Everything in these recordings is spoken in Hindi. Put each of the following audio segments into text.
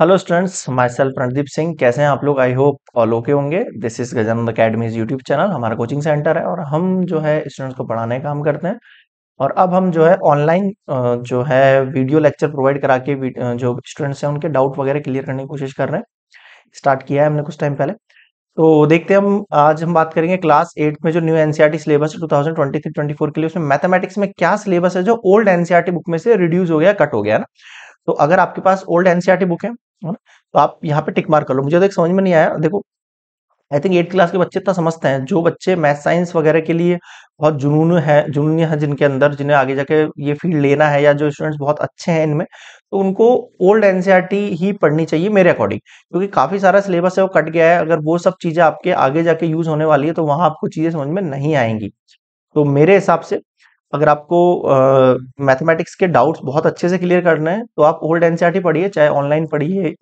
hello students my self Randeep Singh कैसे हैं आप लोग आई होप ऑल ओके होंगे this is Gajanand academy's YouTube channel हमारा कोचिंग सेंटर है और हम जो है स्टूडेंट्स को पढ़ाने का काम करते हैं और अब हम जो है ऑनलाइन जो है वीडियो लेक्चर प्रोवाइड करा के जो स्टूडेंट्स हैं उनके डाउट वगैरह क्लियर करने की कोशिश कर रहे हैं स्टार्ट किया है हमने कुछ टाइम पहले तो देखते हैं हम आज हम बात करेंगे क्लास एट में जो न्यू एनसीआरटी सिलेबस है टू के लिए उसमें मैथमेटिक्स में क्या सिलेबस है जो ओल्ड एनसीआरटी बुक में से रिड्यूज हो गया कट हो गया ना तो अगर आपके पास ओल्ड एनसीआरटी बुक है ना तो आप यहाँ पे टिक मार कर लो मुझे देख तो समझ में नहीं आया देखो आई थिंक एट क्लास के बच्चे इतना समझते हैं जो बच्चे मैथ साइंस वगैरह के लिए बहुत जुनून है जुनून है जिनके अंदर जिन्हें आगे जाके ये फील्ड लेना है या जो स्टूडेंट्स बहुत अच्छे हैं इनमें तो उनको ओल्ड एनसीईआरटी e ही पढ़नी चाहिए मेरे अकॉर्डिंग क्योंकि काफी सारा सिलेबस है वो कट गया है अगर वो सब चीजें आपके आगे जाके यूज होने वाली है तो वहां आपको चीजें समझ में नहीं आएंगी तो मेरे हिसाब से अगर आपको मैथमेटिक्स के डाउट्स बहुत अच्छे से क्लियर करना है तो आप ओल्ड एनसीईआरटी e पढ़िए चाहे ऑनलाइन पढ़िए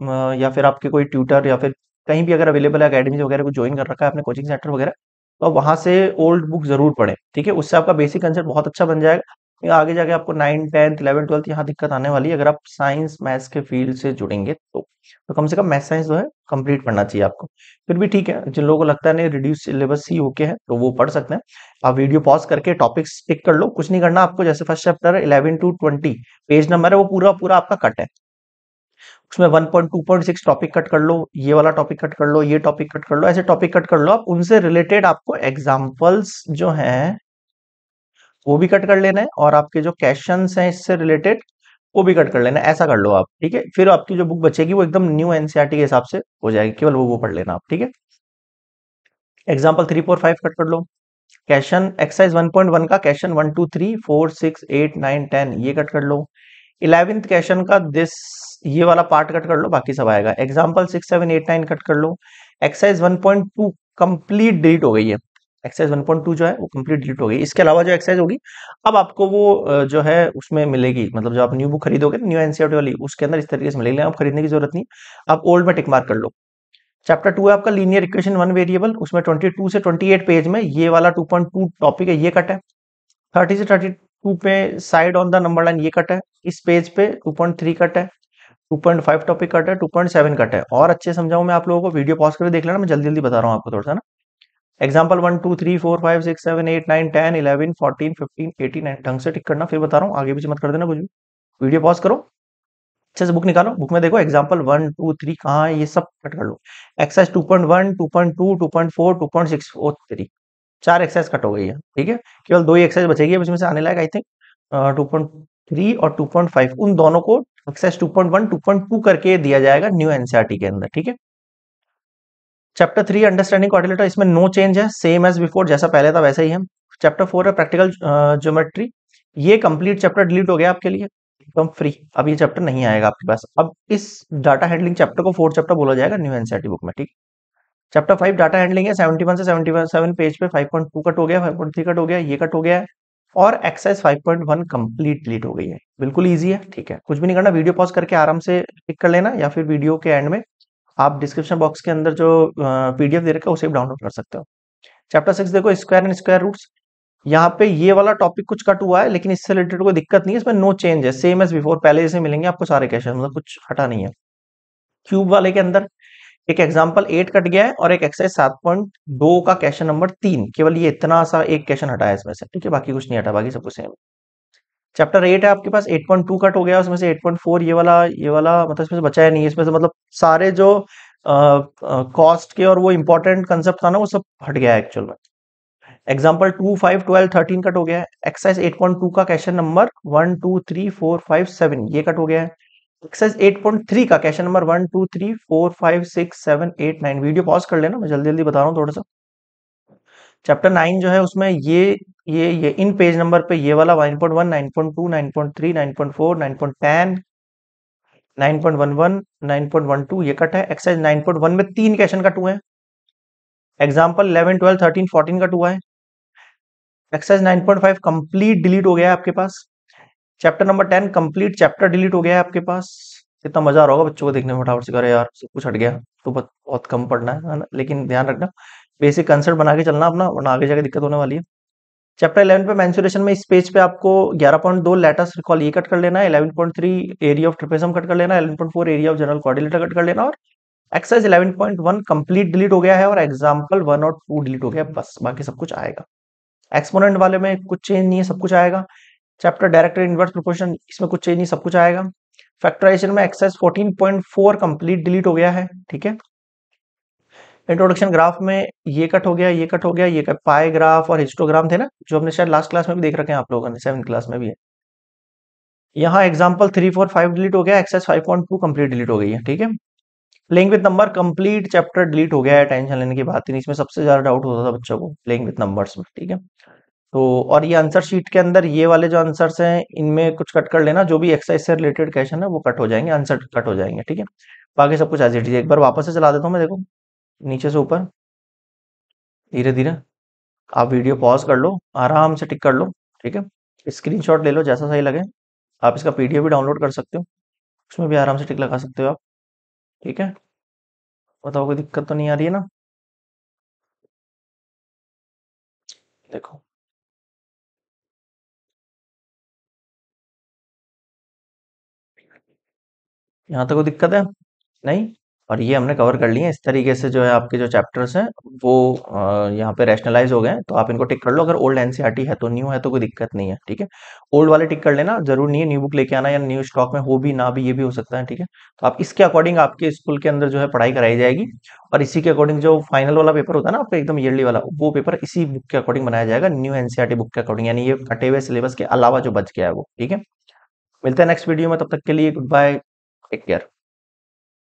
या फिर आपके कोई ट्यूटर या फिर कहीं भी अगर अवेलेबल है अकेडमी वगैरह को ज्वाइन कर रखा है अपने कोचिंग सेंटर वगैरह तो आप वहाँ से ओल्ड बुक जरूर पढ़ें ठीक है उससे आपका बेसिक कंसेप्ट बहुत अच्छा बन जाएगा आगे जाके आपको नाइन टेंथ इलेवन ट्वेल्थ यहाँ दिक्कत आने वाली है अगर आप साइंस मैथ्स के फील्ड से जुड़ेंगे तो, तो कम से कम मैथ साइंस जो है कंप्लीट पढ़ना चाहिए आपको फिर भी ठीक है जिन लोगों को लगता है नहीं रिड्यूस सिलेबस ही होके है तो वो पढ़ सकते हैं आप वीडियो पॉज करके टॉपिक्स पिक कर लो कुछ नहीं करना आपको जैसे फर्स्ट चैप्टर है eleven to twenty page number है वो पूरा पूरा आपका कट है उसमें सिक्स टॉपिक कट कर लो ये वाला टॉपिक कट कर लो ये टॉपिक कट कर लो ऐसे टॉपिक कट कर लो आप उनसे रिलेटेड आपको एग्जाम्पल्स जो है वो भी कट कर लेना है और आपके जो क्वेश्चन हैं इससे रिलेटेड वो भी कट कर लेना ऐसा कर लो आप ठीक है फिर आपकी जो बुक बचेगी वो एकदम न्यू एनसीआरटी e के हिसाब से हो जाएगी केवल वो वो पढ़ लेना आप ठीक है example three four five cut कर लो question exercise one point one का question one two three four six eight nine ten ये कट कर लो इलेवेंथ क्वेश्चन का दिस ये वाला पार्ट कट कर लो बाकी सब आएगा example six seven eight nine cut कर लो exercise one point two complete delete हो गई है एक्सरसाइज 1.2 जो है वो कंप्लीट डिलीट हो गई इसके अलावा जो एक्सरसाइज होगी अब आपको वो जो है उसमें मिलेगी मतलब जो आप न्यू बुक खरीदोगे न्यू एनसीआर e वाली उसके अंदर इस तरीके से मिलेगी आप खरीदने की जरूरत नहीं आप ओल्ड में टिक मार्क कर लो चैप्टर टू है आपका लीनियर इक्वेशन वन वेरिएबल उसमें 22 से 28 पेज में ये वाला टू टॉपिक है ये कट है थर्टी से टू पे side on the number line ये कट है इस पेज पे थ्री कट है 2.5 टॉपिक कट है 2.7 कट है और अच्छे समझाऊं मैं आप लोगों को वीडियो पॉज करके देख लेना मैं जल्दी जल्दी बता रहा हूँ आपको थोड़ा सा ना example one two three four five six seven eight nine ten eleven fourteen fifteen eighteen nine ढंग से टिक करना फिर बता रहा हूँ आगे पीछे मत कर देना कुछ वीडियो पॉज करो अच्छे से बुक निकालो बुक में देखो एग्जाम्पल वन टू थ्री कहाँ है ये सब कट कर लो exercise two point one two point two two point four two point six four three चार एक्सरसाइज कट हो गई है ठीक है केवल दो ही एक्सरसाइज बचेगी इसमें से आने लायक I think two point three और टू पॉइंट फाइव उन दोनों को exercise two point one two point two करके दिया जाएगा न्यू एनसीआरटी e के अंदर ठीक है चैप्टर थ्री अंडरस्टैंडिंग कॉर्डिलेटर इसमें नो चेंज है सेम एज बिफोर जैसा पहले था वैसा ही है चैप्टर फोर है प्रैक्टिकल ज्योमेट्री ये कंप्लीट चैप्टर डिलीट हो गया आपके लिए एकदम फ्री अब ये चैप्टर नहीं आएगा आपके पास अब इस डाटा हैंडलिंग चैप्टर को फोर्थ चैप्टर बोला जाएगा न्यू एनसीआरटी बुक में ठीक चैप्टर फाइव डाटा हैंडलिंग है सेवेंटी वन से सेवेंटी सेवन पेज पे फाइव पॉइंट टू कट हो गया फाइव पॉइंट थ्री कट हो गया ये कट हो गया और exercise five point one complete delete हो गई है बिल्कुल ईजी है ठीक है कुछ भी नहीं करना वीडियो पॉज करके आराम से क्लिक कर लेना या फिर वीडियो के एंड में आप डिस्क्रिप्शन बॉक्स के अंदर जो पीडीएफ दे रखा है उसे डाउनलोड कर सकते हो चैप्टर सिक्स देखो स्क्वायर एंड स्क्वायर रूट यहाँ पे ये वाला टॉपिक कुछ कट हुआ है लेकिन इससे रिलेटेड कोई दिक्कत नहीं है इसमें नो चेंज है सेम एज बिफोर पहले जैसे मिलेंगे आपको सारे क्वेश्चन मतलब कुछ हटा नहीं है क्यूब वाले के अंदर एक एग्जाम्पल एट कट गया है और एक एक्सरसाइज सात पॉइंट दो का क्वेश्चन नंबर तीन केवल ये इतना सा एक क्वेश्चन हटाया इसमें से ठीक है बाकी कुछ नहीं हटा बाकी सब कुछ सेम चैप्टर एट है आपके पास एट पॉइंट टू कट हो गया उसमें से एट पॉइंट फोर ये वाला ये वाला मतलब इसमें से बचा है नहीं इसमें से मतलब सारे जो कॉस्ट के और वो इंपॉर्टेंट कंसेप्ट था ना वो सब हट गया है एक्चुअल में example two five twelve thirteen cut हो गया है एक्सरसाइज एट पॉइंट टू का question number one two three four five seven ये कट हो गया है एक्सरसाइज एट पॉइंट थ्री का question number one two three four five six seven eight nine video pause कर लेना मैं जल्दी जल्दी बता रहा हूँ थोड़ा सा चैप्टर नाइन जो है उसमें ये ये ये इन पेज नंबर पे ये वाला 9.1, 9.2, 9.3, 9.4, 9.10, 9.11, 9.12 ये कट है एक्सरसाइज 9.1 में तीन क्वेश्चन कट हुए हैं एग्जाम्पल 11, 12, 13, 14 कट हुआ है एक्सरसाइज 9.5 कंप्लीट डिलीट हो गया है आपके पास chapter number 10 complete chapter delete हो गया है आपके पास कितना मजा आ रहा होगा बच्चों को देखने में फटाफट से करे यार सब कुछ हट गया तो बहुत कम पढ़ना है ना लेकिन ध्यान रखना बेसिक कंसर्ट बना के चलना अपना वरना आगे जाके दिक्कत होने वाली है चैप्टर 11 पे मैंसुरेशन में इस पेज पे आपको 11.2 लेटस रिकॉल ये कट कर लेना है 11.3 एरिया ऑफ ट्रिपेसम कट कर लेना 11.4 area of general quadrilateral cut कर लेना और एक्सरसाइज 11.1 कंप्लीट डिलीट हो गया है और एग्जांपल वन और टू डिलीट हो गया बस बाकी सब कुछ आएगा एक्सपोनेंट वाले में कुछ चेंज नहीं है सब कुछ आएगा चैप्टर डायरेक्ट इन्वर्स प्रोपोर्शन इसमें कुछ चेंज नहीं सब कुछ आएगा फैक्टराइजेशन में एक्सरसाइज फोर कंप्लीट डिलीट हो गया है ठीक है इंट्रोडक्शन ग्राफ में ये कट हो गया ये कट हो गया ये कट पाए ग्राफ और हिस्टोग्राम थे ना जो हमने शायद लास्ट क्लास में भी देख रखे हैं आप लोगों ने सेवन क्लास में भी है यहाँ example three four five delete हो गया exercise five point two complete delete हो गई है ठीक है playing with number complete chapter delete हो गया है टेंशन लेने की बात नहीं इसमें सबसे ज्यादा डाउट होता था बच्चों को प्लेइंग विद नंबर में ठीक है तो और ये आंसर शीट के अंदर ये वाले जो आंसर हैं इनमें कुछ कट कर लेना जो भी एक्सरसाइज से रिलेटेड क्वेश्चन है वो कट हो जाएंगे आंसर कट हो जाएंगे ठीक है बाकी सब कुछ आज एक बार वापस से चला देता हूँ मैं देखो नीचे से ऊपर धीरे धीरे आप वीडियो पॉज कर लो आराम से टिक कर लो ठीक है स्क्रीनशॉट ले लो जैसा सही लगे आप इसका पीडीएफ भी डाउनलोड कर सकते हो उसमें भी आराम से टिक लगा सकते हो आप ठीक है बताओ कोई दिक्कत तो नहीं आ रही है ना देखो यहाँ तक तो कोई दिक्कत है नहीं और ये हमने कवर कर लिए इस तरीके से जो है आपके जो चैप्टर्स हैं वो यहाँ पे रैशनलाइज हो गए हैं तो आप इनको टिक कर लो अगर ओल्ड एनसीईआरटी e है तो न्यू है तो कोई दिक्कत नहीं है ठीक है ओल्ड वाले टिक कर लेना जरूर नहीं है न्यू बुक लेके आना या न्यू स्टॉक में हो भी ना भी ये भी हो सकता है ठीक है तो आप इसके अकॉर्डिंग आपके स्कूल के अंदर जो है पढ़ाई कराई जाएगी और इसी के अकॉर्डिंग जो फाइनल वाला पेपर होता है ना आपका एकदम ईयरली वाला वो पेपर इसी बुक के अकॉर्डिंग बनाया जाएगा न्यू एनसीआरटी बुक के अकॉर्डिंग यानी ये कटे हुए सिलेबस के अलावा जो बच गया है वो ठीक है मिलते हैं नेक्स्ट वीडियो में तब तक के लिए गुड बाय टेक केयर